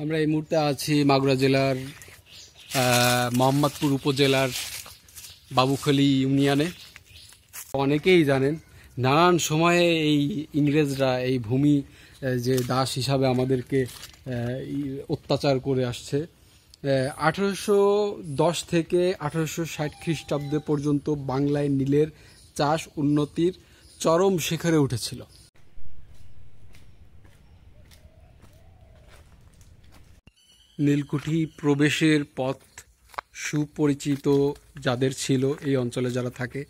আমরা এই মুহূর্তে আছি মাগুরা জেলার মোহাম্মদপুর উপজেলার বাবুখালী ইউনিয়নে অনেকেই জানেন নানান সময়ে এই ইংরেজরা এই ভূমি যে দাস হিসাবে আমাদেরকে অত্যাচার করে আসছে আঠারোশো দশ থেকে আঠারোশো ষাট খ্রিস্টাব্দে পর্যন্ত বাংলায় নীলের চাষ উন্নতির চরম শেখরে উঠেছিল নীলকুঠি প্রবেশের পথ সুপরিচিত যাদের ছিল এই অঞ্চলে যারা থাকে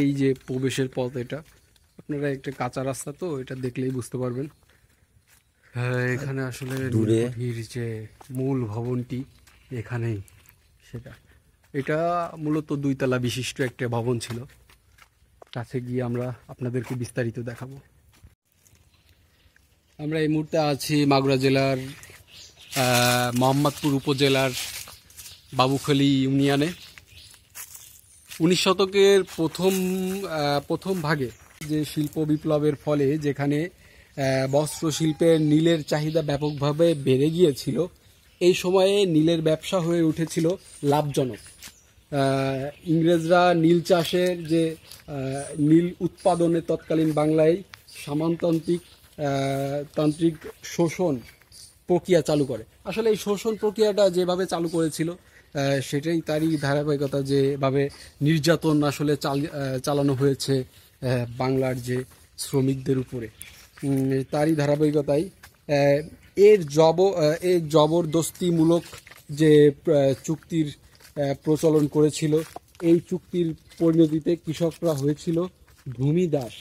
এই যে প্রবেশের পথ এটা আপনারা একটা কাঁচা রাস্তা তো এটা দেখলেই বুঝতে পারবেন হ্যাঁ, এখানে আসলে নীলকুঠির যে মূল ভবনটি এখানেই সেটা এটা মূলত দুইতলা বিশিষ্ট একটা ভবন ছিল কাছে গিয়ে আমরা আপনাদেরকে বিস্তারিত দেখাবো আমরা এই মুহূর্তে আছি মাগুরা জেলার মোহাম্মদপুর উপজেলার বাবুখালী ইউনিয়নে উনিশ শতকের প্রথম প্রথম ভাগে যে শিল্প বিপ্লবের ফলে যেখানে বস্ত্র শিল্পের নীলের চাহিদা ব্যাপকভাবে বেড়ে গিয়েছিল এই সময়ে নীলের ব্যবসা হয়ে উঠেছিল লাভজনক ইংরেজরা নীল চাষের যে নীল উৎপাদনে তৎকালীন বাংলায় সামানতান্ত্রিক তান্ত্রিক শোষণ প্রক্রিয়া চালু করে আসলে এই শোষণ প্রক্রিয়াটা যেভাবে চালু করেছিল সেটাই তারই ধারাবাহিকতা যেভাবে নির্যাতন আসলে চালানো হয়েছে বাংলার যে শ্রমিকদের উপরে তারই ধারাবাহিকতাই এর জব এর জবরদস্তিমূলক যে চুক্তির প্রচলন করেছিল এই চুক্তির পরিণতিতে কৃষকরা হয়েছিল ভূমিদাস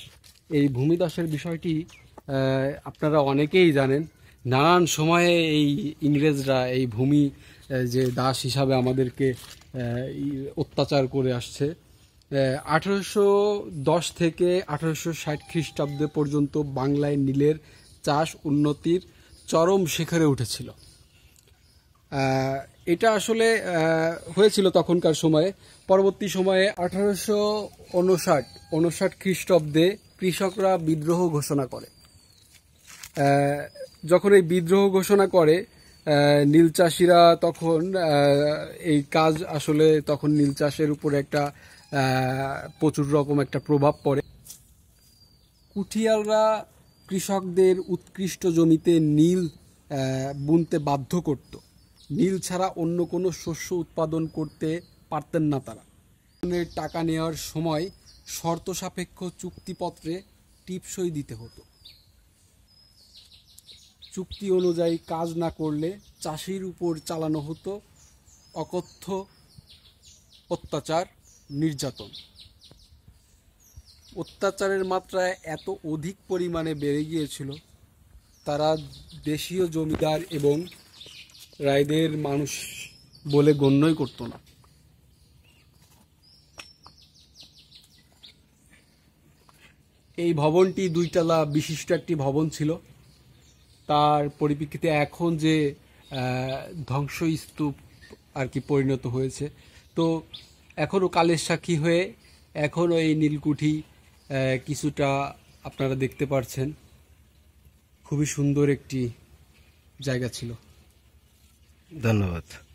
এই ভূমিদাসের বিষয়টি আপনারা অনেকেই জানেন নানান সময়ে এই ইংরেজরা এই ভূমি যে দাস হিসাবে আমাদেরকে অত্যাচার করে আসছে আঠেরোশো দশ থেকে আঠেরোশো ষাট খ্রিস্টাব্দে পর্যন্ত বাংলায় নীলের চাষ উন্নতির চরম শিখরে উঠেছিল এটা আসলে হয়েছিল তখনকার সময়ে পরবর্তী সময়ে আঠারোশো উনষাট উনষাট খ্রিস্টাব্দে কৃষকরা বিদ্রোহ ঘোষণা করে যখন এই বিদ্রোহ ঘোষণা করে নীল চাষিরা তখন এই কাজ আসলে তখন নীল চাষের উপরে একটা প্রচুর রকম একটা প্রভাব পড়ে কুঠিয়ালরা কৃষকদের উৎকৃষ্ট জমিতে নীল বুনতে বাধ্য করত নীল ছাড়া অন্য কোনো শস্য উৎপাদন করতে পারতেন না তারা টাকা নেওয়ার সময় শর্ত সাপেক্ষ চুক্তিপত্রে টিপসই দিতে হতো চুক্তি অনুযায়ী কাজ না করলে চাষির উপর চালানো হতো অকথ্য অত্যাচার নির্যাতন অত্যাচারের মাত্রা এত অধিক পরিমাণে বেড়ে গিয়েছিল তারা দেশীয় জমিদার এবং রায়দের মানুষ বলে গণ্যই করত না এই ভবনটি দুইতলা বিশিষ্ট একটি ভবন ছিল তার পরিপ্রেক্ষিতে এখন যে ধ্বংসস্তূপ আর কি পরিণত হয়েছে তো এখনও কালের সাক্ষী হয়ে এখনও এই নীলকুঠি কিছুটা আপনারা দেখতে পারছেন খুবই সুন্দর একটি জায়গা ছিল ধন্যবাদ